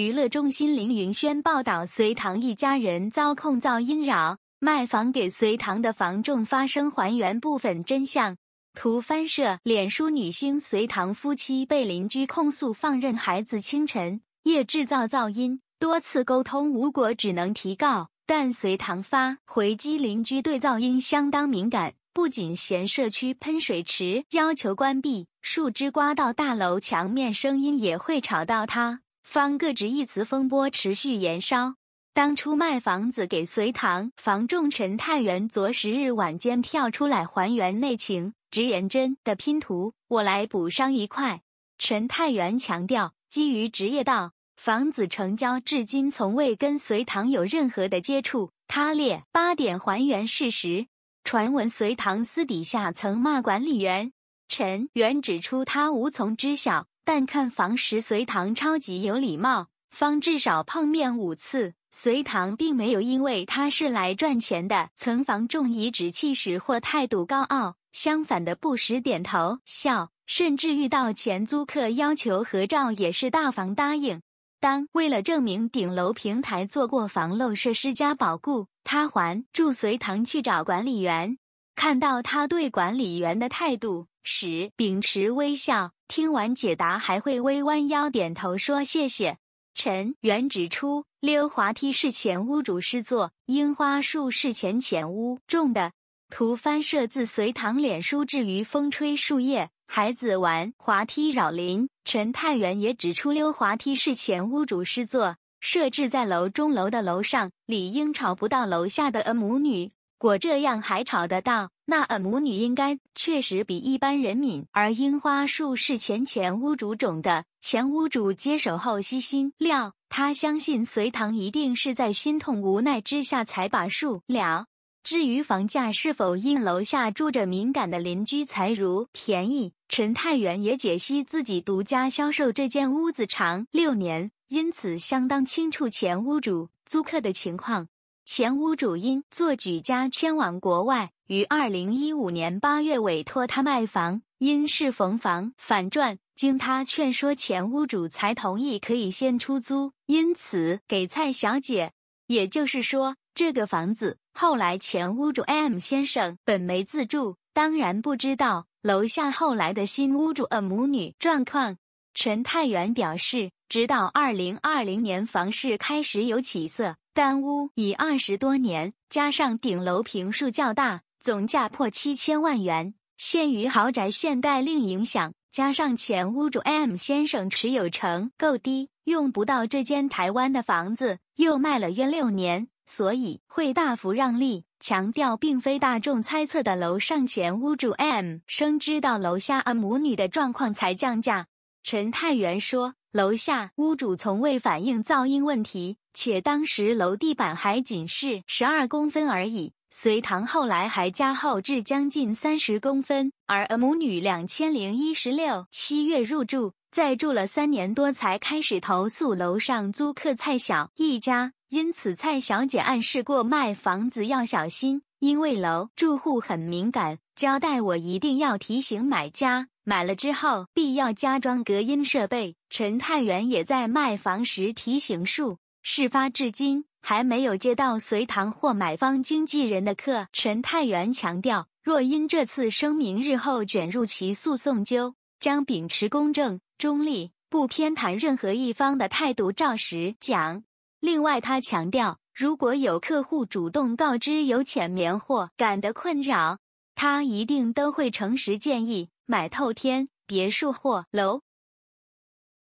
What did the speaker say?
娱乐中心凌云轩报道：隋唐一家人遭控噪音扰，卖房给隋唐的房众发声还原部分真相。图翻摄。脸书女星隋唐夫妻被邻居控诉放任孩子清晨夜制造噪音，多次沟通无果，只能提告。但隋唐发回击邻居对噪音相当敏感，不仅嫌社区喷水池要求关闭，树枝刮到大楼墙面声音也会吵到他。方各执一词，风波持续延烧。当初卖房子给隋唐房仲臣太原昨十日晚间跳出来还原内情，直言真的拼图我来补上一块。陈太原强调，基于职业道德，房子成交至今从未跟隋唐有任何的接触。他列八点还原事实：传闻隋唐私底下曾骂管理员，陈原指出他无从知晓。但看房时，隋唐超级有礼貌，方至少碰面五次。隋唐并没有因为他是来赚钱的，存房重颐指气使或态度高傲。相反的，不时点头笑，甚至遇到前租客要求合照，也是大方答应。当为了证明顶楼平台做过防漏设施加保护，他还住隋唐去找管理员，看到他对管理员的态度。十秉持微笑，听完解答还会微弯腰点头说谢谢。陈原指出，溜滑梯是前屋主诗作，樱花树是前前屋种的。图翻摄自隋唐脸书。至于风吹树叶，孩子玩滑梯扰邻，陈太原也指出，溜滑梯是前屋主诗作，设置在楼中楼的楼上，理应吵不到楼下的母女。果这样还吵得到，那母女应该确实比一般人敏。而樱花树是前前屋主种的，前屋主接手后悉心料，他相信隋唐一定是在心痛无奈之下才把树了。至于房价是否因楼下住着敏感的邻居才如便宜，陈太元也解析自己独家销售这间屋子长六年，因此相当清楚前屋主租客的情况。前屋主因做举家迁往国外，于二零一五年八月委托他卖房，因是逢房反转，经他劝说前屋主才同意可以先出租，因此给蔡小姐。也就是说，这个房子后来前屋主 M 先生本没自住，当然不知道楼下后来的新屋主 A 母女状况。陈太元表示，直到二零二零年房市开始有起色。三屋已二十多年，加上顶楼平数较大，总价破七千万元。限于豪宅限贷令影响，加上前屋主 M 先生持有成够低，用不到这间台湾的房子，又卖了约六年，所以会大幅让利。强调并非大众猜测的楼上前屋主 M 生知道楼下 A 母女的状况才降价。陈太元说，楼下屋主从未反映噪音问题。且当时楼地板还仅是十二公分而已，隋唐后来还加厚至将近三十公分。而母女两千零一十六七月入住，在住了三年多才开始投诉楼上租客蔡小一家，因此蔡小姐暗示过卖房子要小心，因为楼住户很敏感，交代我一定要提醒买家，买了之后必要加装隔音设备。陈太原也在卖房时提醒数。事发至今还没有接到随堂或买方经纪人的客。陈太元强调，若因这次声明日后卷入其诉讼纠，将秉持公正中立，不偏袒任何一方的态度照实讲。另外，他强调，如果有客户主动告知有浅棉或感的困扰，他一定都会诚实建议买透天别墅或楼。